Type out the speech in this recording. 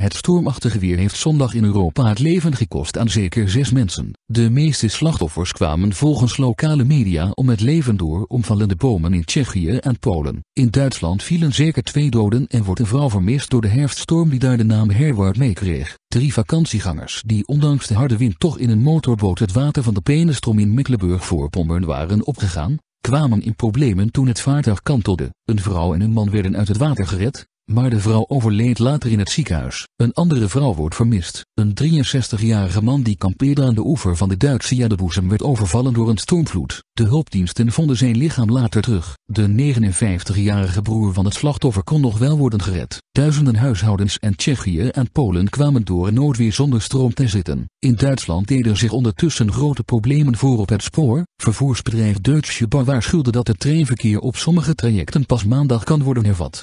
Het stormachtige weer heeft zondag in Europa het leven gekost aan zeker zes mensen. De meeste slachtoffers kwamen volgens lokale media om het leven door omvallende bomen in Tsjechië en Polen. In Duitsland vielen zeker twee doden en wordt een vrouw vermist door de herfststorm die daar de naam Herward meekreeg. Drie vakantiegangers die ondanks de harde wind toch in een motorboot het water van de Penestrom in Mecklenburg-Voorpommern waren opgegaan, kwamen in problemen toen het vaartuig kantelde. Een vrouw en een man werden uit het water gered, maar de vrouw overleed later in het ziekenhuis. Een andere vrouw wordt vermist. Een 63-jarige man die kampeerde aan de oever van de Duitse Jadeboezem werd overvallen door een stormvloed. De hulpdiensten vonden zijn lichaam later terug. De 59-jarige broer van het slachtoffer kon nog wel worden gered. Duizenden huishoudens en Tsjechië en Polen kwamen door noodweer zonder stroom te zitten. In Duitsland deden zich ondertussen grote problemen voor op het spoor. Vervoersbedrijf Deutsche Bahn waarschuwde dat het treinverkeer op sommige trajecten pas maandag kan worden hervat.